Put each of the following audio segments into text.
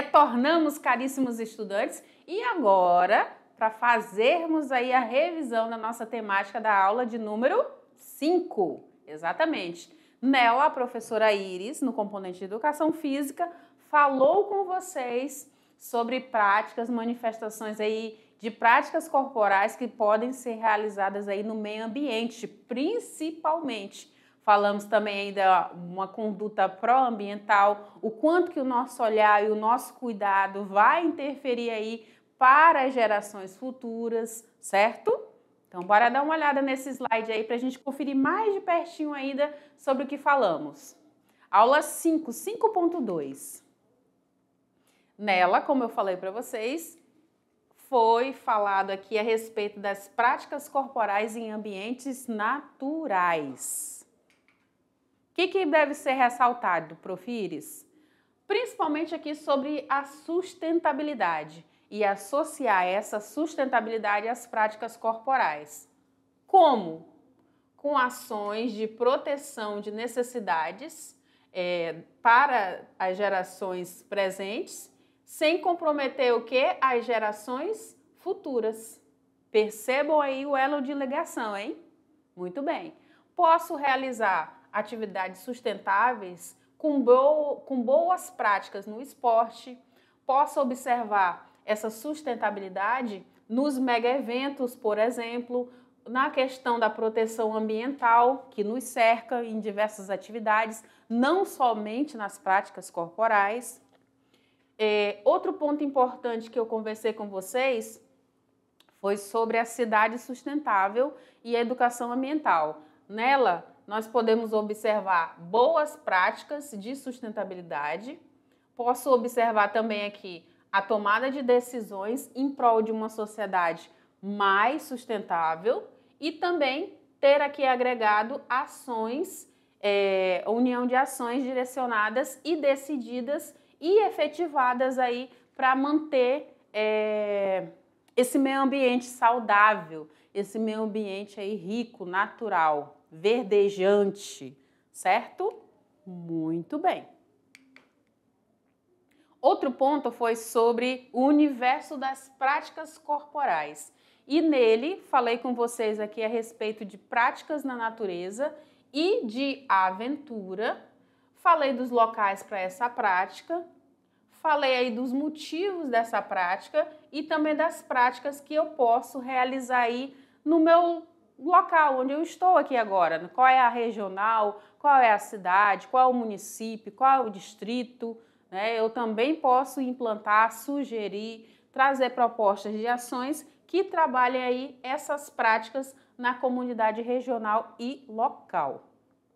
retornamos, caríssimos estudantes, e agora para fazermos aí a revisão da nossa temática da aula de número 5. Exatamente. Nela, a professora Iris, no componente de educação física, falou com vocês sobre práticas, manifestações aí de práticas corporais que podem ser realizadas aí no meio ambiente, principalmente. Falamos também ainda uma conduta pró-ambiental, o quanto que o nosso olhar e o nosso cuidado vai interferir aí para as gerações futuras, certo? Então, bora dar uma olhada nesse slide aí para a gente conferir mais de pertinho ainda sobre o que falamos. Aula 5, 5.2. Nela, como eu falei para vocês, foi falado aqui a respeito das práticas corporais em ambientes naturais que, que deve ser ressaltado, Profires? Principalmente aqui sobre a sustentabilidade e associar essa sustentabilidade às práticas corporais. Como? Com ações de proteção de necessidades é, para as gerações presentes, sem comprometer o que? As gerações futuras. Percebam aí o elo de ligação, hein? Muito bem. Posso realizar atividades sustentáveis com, bo com boas práticas no esporte, possa observar essa sustentabilidade nos mega eventos, por exemplo, na questão da proteção ambiental que nos cerca em diversas atividades, não somente nas práticas corporais. É, outro ponto importante que eu conversei com vocês foi sobre a cidade sustentável e a educação ambiental. Nela, nós podemos observar boas práticas de sustentabilidade. Posso observar também aqui a tomada de decisões em prol de uma sociedade mais sustentável e também ter aqui agregado ações, é, união de ações direcionadas e decididas e efetivadas aí para manter é, esse meio ambiente saudável, esse meio ambiente aí rico, natural verdejante, certo? Muito bem. Outro ponto foi sobre o universo das práticas corporais. E nele falei com vocês aqui a respeito de práticas na natureza e de aventura. Falei dos locais para essa prática, falei aí dos motivos dessa prática e também das práticas que eu posso realizar aí no meu local onde eu estou aqui agora. Qual é a regional, qual é a cidade, qual é o município, qual é o distrito. Né? Eu também posso implantar, sugerir, trazer propostas de ações que trabalhem aí essas práticas na comunidade regional e local.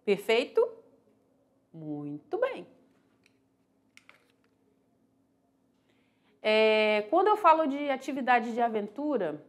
Perfeito? Muito bem. É, quando eu falo de atividade de aventura,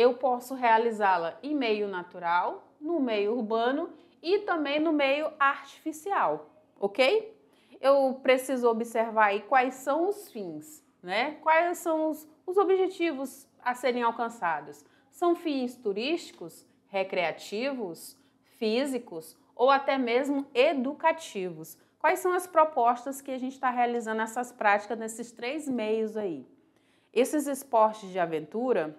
eu posso realizá-la em meio natural, no meio urbano e também no meio artificial, ok? Eu preciso observar aí quais são os fins, né? Quais são os, os objetivos a serem alcançados? São fins turísticos, recreativos, físicos ou até mesmo educativos. Quais são as propostas que a gente está realizando essas práticas nesses três meios aí? Esses esportes de aventura,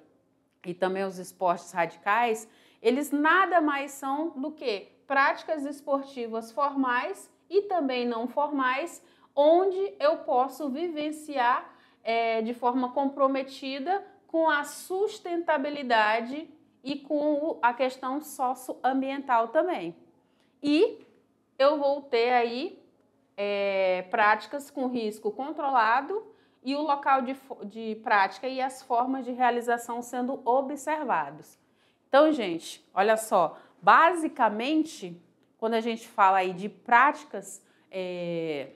e também os esportes radicais, eles nada mais são do que práticas esportivas formais e também não formais, onde eu posso vivenciar é, de forma comprometida com a sustentabilidade e com a questão socioambiental também. E eu vou ter aí é, práticas com risco controlado e o local de, de prática e as formas de realização sendo observados. Então, gente, olha só, basicamente, quando a gente fala aí de práticas é,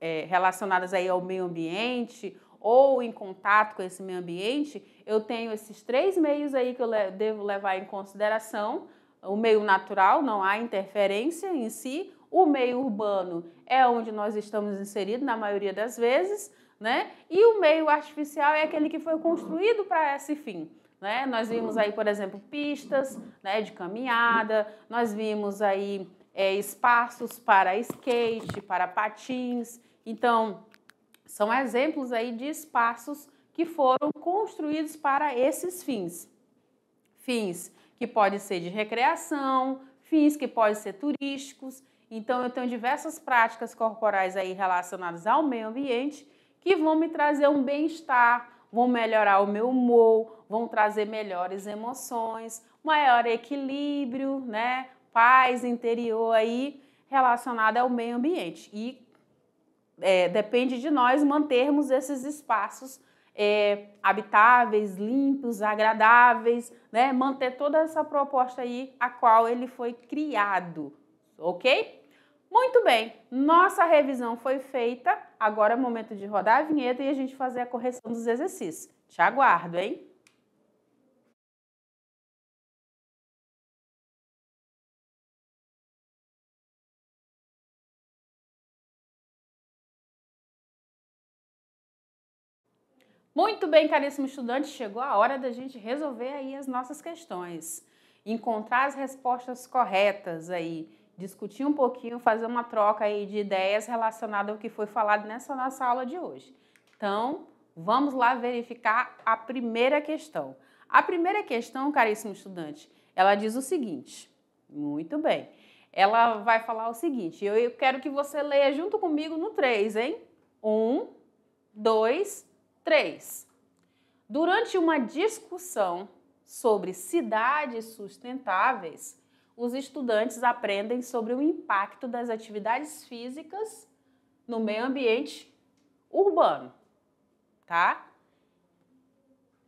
é, relacionadas aí ao meio ambiente ou em contato com esse meio ambiente, eu tenho esses três meios aí que eu le devo levar em consideração. O meio natural, não há interferência em si. O meio urbano é onde nós estamos inseridos na maioria das vezes né? E o meio artificial é aquele que foi construído para esse fim. Né? Nós vimos aí, por exemplo, pistas né, de caminhada, nós vimos aí é, espaços para skate, para patins. Então, são exemplos aí de espaços que foram construídos para esses fins. Fins que podem ser de recreação, fins que podem ser turísticos. Então, eu tenho diversas práticas corporais aí relacionadas ao meio ambiente que vão me trazer um bem-estar, vão melhorar o meu humor, vão trazer melhores emoções, maior equilíbrio, né? Paz interior aí relacionada ao meio ambiente. E é, depende de nós mantermos esses espaços é, habitáveis, limpos, agradáveis, né? Manter toda essa proposta aí a qual ele foi criado, ok? Muito bem, nossa revisão foi feita Agora é momento de rodar a vinheta e a gente fazer a correção dos exercícios. Te aguardo, hein? Muito bem, caríssimo estudante, chegou a hora da gente resolver aí as nossas questões, encontrar as respostas corretas aí discutir um pouquinho, fazer uma troca aí de ideias relacionada ao que foi falado nessa nossa aula de hoje. Então, vamos lá verificar a primeira questão. A primeira questão, caríssimo estudante, ela diz o seguinte: muito bem. Ela vai falar o seguinte: eu quero que você leia junto comigo no 3, hein? 1, 2, 3. Durante uma discussão sobre cidades sustentáveis, os estudantes aprendem sobre o impacto das atividades físicas no meio ambiente urbano, tá?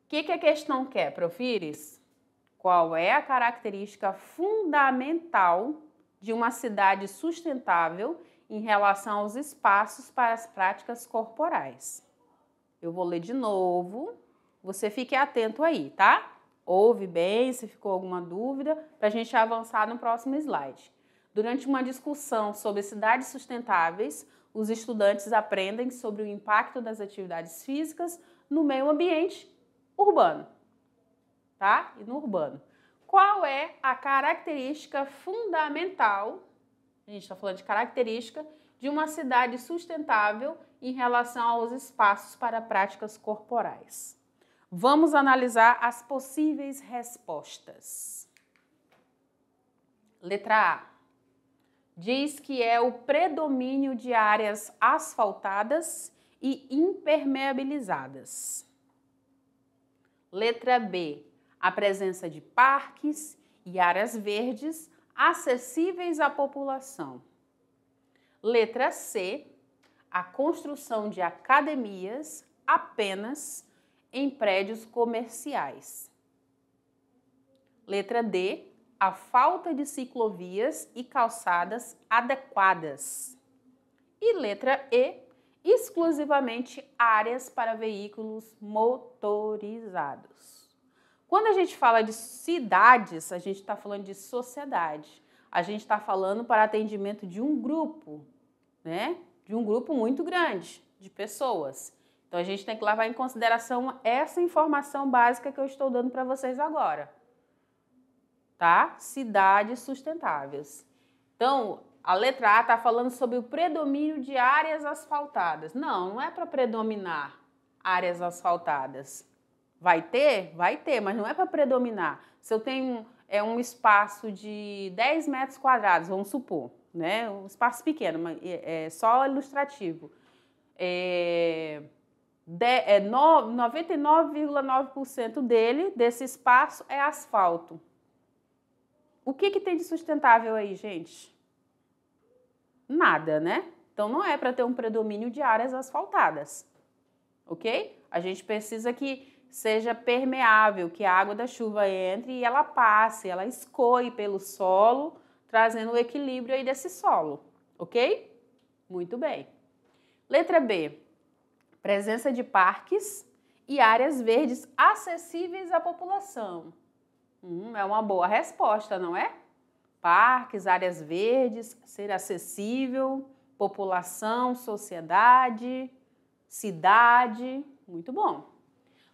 O que, que a questão quer, Profires? Qual é a característica fundamental de uma cidade sustentável em relação aos espaços para as práticas corporais? Eu vou ler de novo. Você fique atento aí, tá? ouve bem, se ficou alguma dúvida, para a gente avançar no próximo slide. Durante uma discussão sobre cidades sustentáveis, os estudantes aprendem sobre o impacto das atividades físicas no meio ambiente urbano, tá? E no urbano. Qual é a característica fundamental? A gente está falando de característica de uma cidade sustentável em relação aos espaços para práticas corporais. Vamos analisar as possíveis respostas. Letra A. Diz que é o predomínio de áreas asfaltadas e impermeabilizadas. Letra B. A presença de parques e áreas verdes acessíveis à população. Letra C. A construção de academias apenas em prédios comerciais. Letra D. A falta de ciclovias e calçadas adequadas. E letra E. Exclusivamente áreas para veículos motorizados. Quando a gente fala de cidades, a gente está falando de sociedade. A gente está falando para atendimento de um grupo, né? De um grupo muito grande de pessoas. Então a gente tem que levar em consideração essa informação básica que eu estou dando para vocês agora. Tá? Cidades sustentáveis. Então, a letra A está falando sobre o predomínio de áreas asfaltadas. Não, não é para predominar áreas asfaltadas. Vai ter? Vai ter, mas não é para predominar. Se eu tenho é um espaço de 10 metros quadrados, vamos supor, né? um espaço pequeno, mas é, é só ilustrativo. É, de, é, 99,9% dele, desse espaço, é asfalto. O que, que tem de sustentável aí, gente? Nada, né? Então não é para ter um predomínio de áreas asfaltadas, ok? A gente precisa que seja permeável, que a água da chuva entre e ela passe, ela escoe pelo solo, trazendo o equilíbrio aí desse solo, ok? Muito bem. Letra B presença de parques e áreas verdes acessíveis à população. Hum, é uma boa resposta, não é? Parques, áreas verdes, ser acessível, população, sociedade, cidade. Muito bom.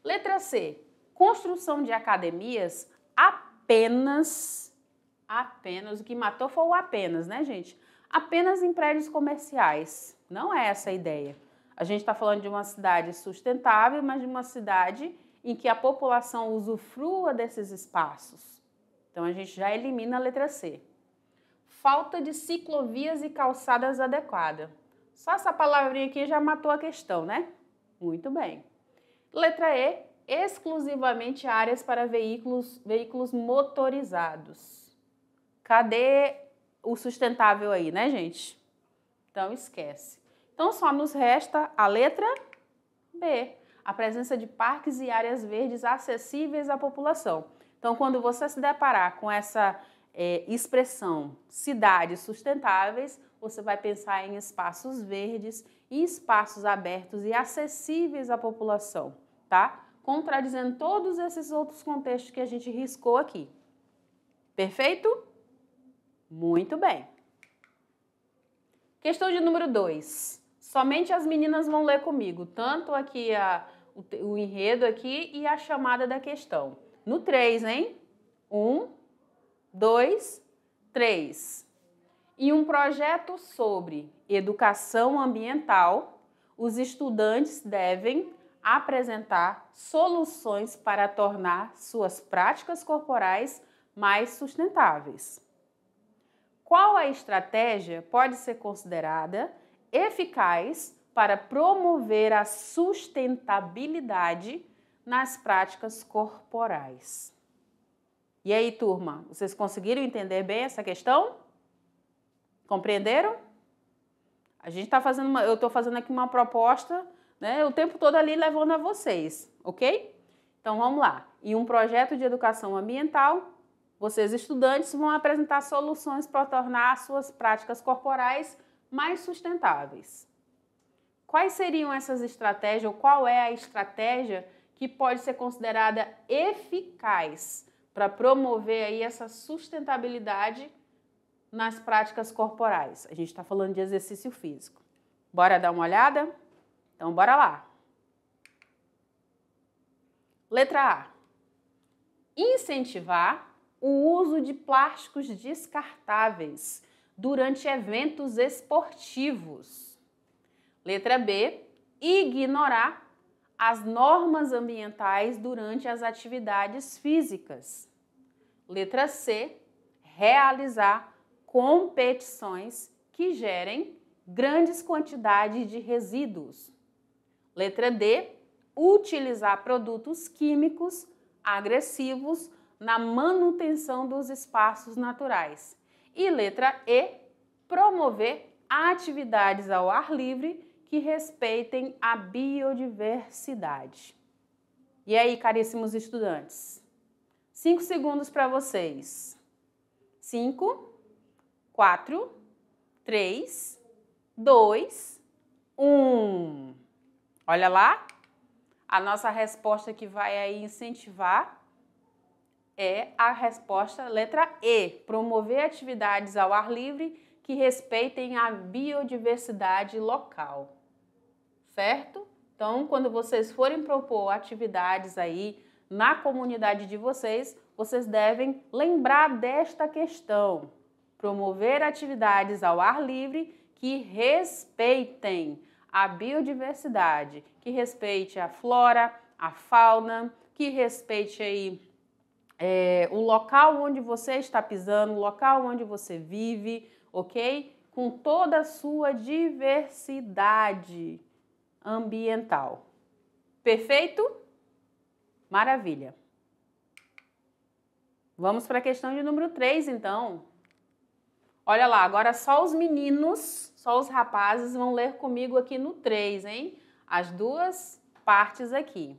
Letra C. Construção de academias apenas. Apenas. O que matou foi o apenas, né, gente? Apenas em prédios comerciais. Não é essa a ideia. A gente está falando de uma cidade sustentável, mas de uma cidade em que a população usufrua desses espaços. Então a gente já elimina a letra C. Falta de ciclovias e calçadas adequadas. Só essa palavrinha aqui já matou a questão, né? Muito bem. Letra E, exclusivamente áreas para veículos, veículos motorizados. Cadê o sustentável aí, né, gente? Então esquece. Então só nos resta a letra B, a presença de parques e áreas verdes acessíveis à população. Então, quando você se deparar com essa é, expressão cidades sustentáveis, você vai pensar em espaços verdes e espaços abertos e acessíveis à população, tá? Contradizendo todos esses outros contextos que a gente riscou aqui. Perfeito? Muito bem. Questão de número 2. Somente as meninas vão ler comigo, tanto aqui a, o, o enredo aqui e a chamada da questão. No 3, hein? 1, 2, 3. Em um projeto sobre educação ambiental, os estudantes devem apresentar soluções para tornar suas práticas corporais mais sustentáveis. Qual a estratégia pode ser considerada eficaz para promover a sustentabilidade nas práticas corporais. E aí, turma, vocês conseguiram entender bem essa questão? Compreenderam? A gente está fazendo uma, eu estou fazendo aqui uma proposta, né? O tempo todo ali levando a vocês, ok? Então vamos lá. Em um projeto de educação ambiental, vocês estudantes vão apresentar soluções para tornar as suas práticas corporais mais sustentáveis. Quais seriam essas estratégias ou qual é a estratégia que pode ser considerada eficaz para promover aí essa sustentabilidade nas práticas corporais? A gente está falando de exercício físico. Bora dar uma olhada? Então, bora lá. Letra A: incentivar o uso de plásticos descartáveis durante eventos esportivos. Letra B, ignorar as normas ambientais durante as atividades físicas. Letra C, realizar competições que gerem grandes quantidades de resíduos. Letra D, utilizar produtos químicos agressivos na manutenção dos espaços naturais. E letra E, promover atividades ao ar livre que respeitem a biodiversidade. E aí, caríssimos estudantes? Cinco segundos para vocês. Cinco, quatro, três, dois, um. Olha lá, a nossa resposta que vai aí incentivar é a resposta letra E, promover atividades ao ar livre que respeitem a biodiversidade local. Certo? Então, quando vocês forem propor atividades aí na comunidade de vocês, vocês devem lembrar desta questão. Promover atividades ao ar livre que respeitem a biodiversidade, que respeite a flora, a fauna, que respeite aí é, o local onde você está pisando, o local onde você vive, ok? Com toda a sua diversidade ambiental. Perfeito? Maravilha. Vamos para a questão de número 3, então. Olha lá, agora só os meninos, só os rapazes vão ler comigo aqui no 3, hein? As duas partes aqui.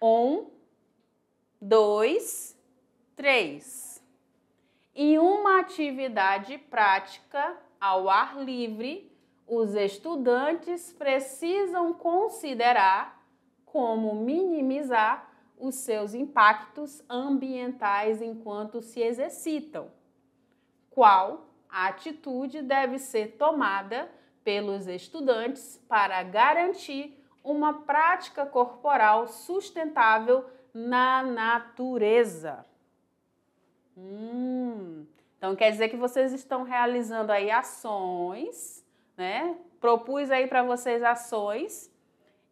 On dois, três. Em uma atividade prática ao ar livre, os estudantes precisam considerar como minimizar os seus impactos ambientais enquanto se exercitam. Qual a atitude deve ser tomada pelos estudantes para garantir uma prática corporal sustentável na natureza. Hum, então quer dizer que vocês estão realizando aí ações, né? Propus aí para vocês ações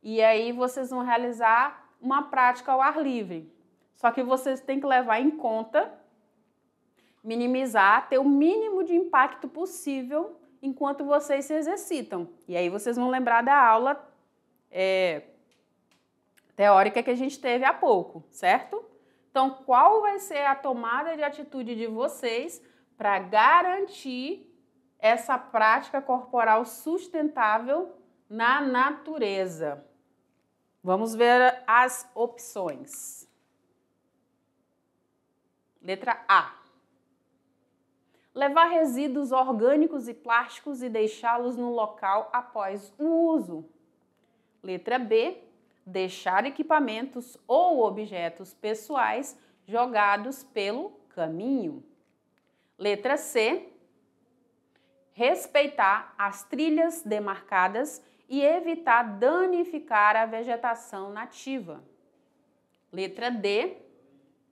e aí vocês vão realizar uma prática ao ar livre. Só que vocês têm que levar em conta minimizar, ter o mínimo de impacto possível enquanto vocês se exercitam. E aí vocês vão lembrar da aula é, teórica que a gente teve há pouco, certo? Então, qual vai ser a tomada de atitude de vocês para garantir essa prática corporal sustentável na natureza? Vamos ver as opções. Letra A. Levar resíduos orgânicos e plásticos e deixá-los no local após o uso. Letra B deixar equipamentos ou objetos pessoais jogados pelo caminho. Letra C. Respeitar as trilhas demarcadas e evitar danificar a vegetação nativa. Letra D.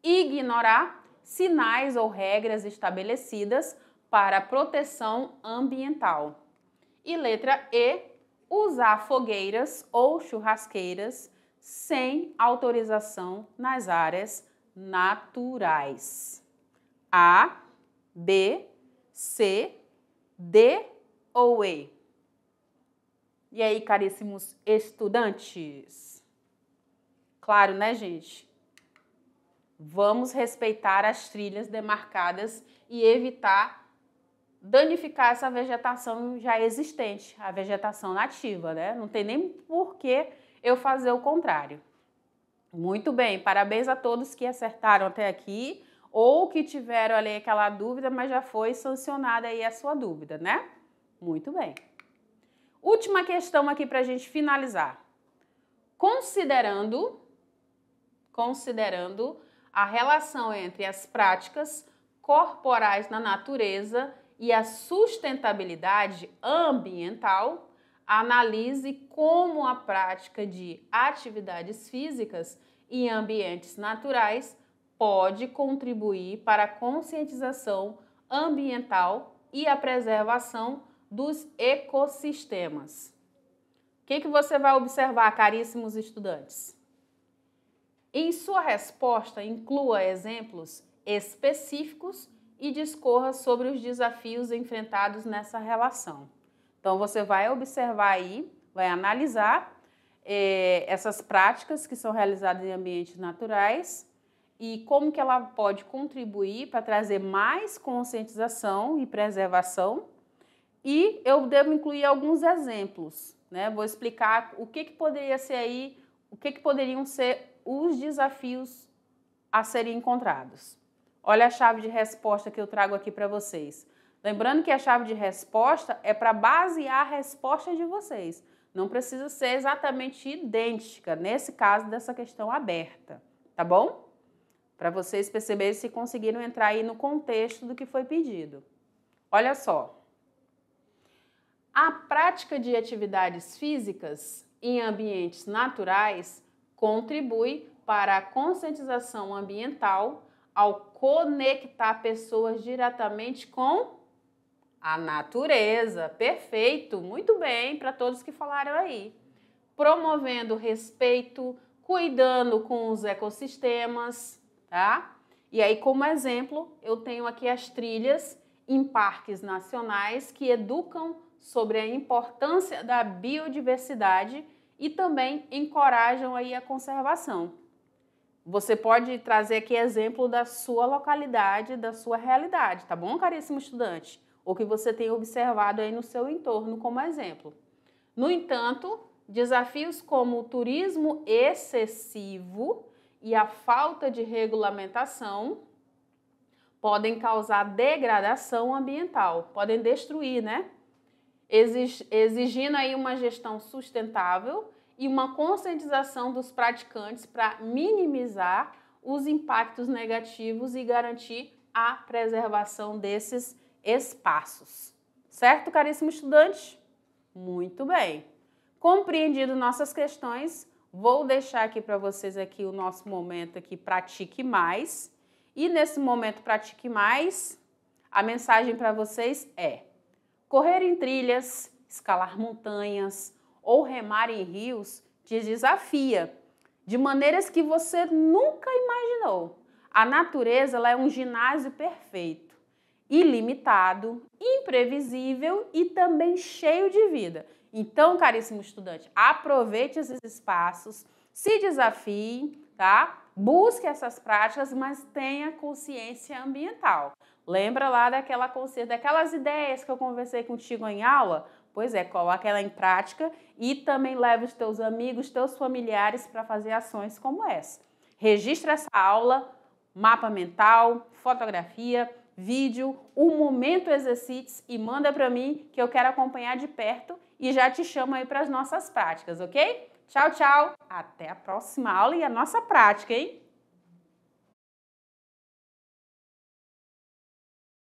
Ignorar sinais ou regras estabelecidas para proteção ambiental. E letra E usar fogueiras ou churrasqueiras sem autorização nas áreas naturais. A, B, C, D ou E. E aí, caríssimos estudantes? Claro, né, gente? Vamos respeitar as trilhas demarcadas e evitar danificar essa vegetação já existente, a vegetação nativa, né? Não tem nem por que eu fazer o contrário. Muito bem, parabéns a todos que acertaram até aqui ou que tiveram ali aquela dúvida, mas já foi sancionada aí a sua dúvida, né? Muito bem. Última questão aqui para a gente finalizar. Considerando, considerando a relação entre as práticas corporais na natureza e a sustentabilidade ambiental, analise como a prática de atividades físicas em ambientes naturais pode contribuir para a conscientização ambiental e a preservação dos ecossistemas. O que, que você vai observar, caríssimos estudantes? Em sua resposta, inclua exemplos específicos e discorra sobre os desafios enfrentados nessa relação. Então, você vai observar aí, vai analisar é, essas práticas que são realizadas em ambientes naturais e como que ela pode contribuir para trazer mais conscientização e preservação. E eu devo incluir alguns exemplos, né? Vou explicar o que, que poderia ser aí, o que, que poderiam ser os desafios a serem encontrados. Olha a chave de resposta que eu trago aqui para vocês. Lembrando que a chave de resposta é para basear a resposta de vocês. Não precisa ser exatamente idêntica, nesse caso dessa questão aberta, tá bom? Para vocês perceberem se conseguiram entrar aí no contexto do que foi pedido. Olha só. A prática de atividades físicas em ambientes naturais contribui para a conscientização ambiental ao conectar pessoas diretamente com a natureza. Perfeito, muito bem para todos que falaram aí. Promovendo respeito, cuidando com os ecossistemas, tá? E aí, como exemplo, eu tenho aqui as trilhas em parques nacionais que educam sobre a importância da biodiversidade e também encorajam aí a conservação. Você pode trazer aqui exemplo da sua localidade, da sua realidade, tá bom, caríssimo estudante? Ou que você tem observado aí no seu entorno como exemplo. No entanto, desafios como o turismo excessivo e a falta de regulamentação podem causar degradação ambiental, podem destruir, né? Exigindo aí uma gestão sustentável e uma conscientização dos praticantes para minimizar os impactos negativos e garantir a preservação desses espaços. Certo, caríssimo estudante? Muito bem. Compreendido nossas questões, vou deixar aqui para vocês aqui o nosso momento aqui pratique mais. E nesse momento pratique mais, a mensagem para vocês é: correr em trilhas, escalar montanhas, ou remar em rios te desafia de maneiras que você nunca imaginou. A natureza é um ginásio perfeito, ilimitado, imprevisível e também cheio de vida. Então, caríssimo estudante, aproveite esses espaços, se desafie, tá? Busque essas práticas, mas tenha consciência ambiental. Lembra lá daquela consciência, daquelas ideias que eu conversei contigo em aula? Pois é, coloque ela em prática e também leva os teus amigos, teus familiares para fazer ações como essa. Registra essa aula, mapa mental, fotografia, vídeo, o momento exercício e manda para mim que eu quero acompanhar de perto e já te chamo aí para as nossas práticas, ok? Tchau, tchau. Até a próxima aula e a nossa prática, hein?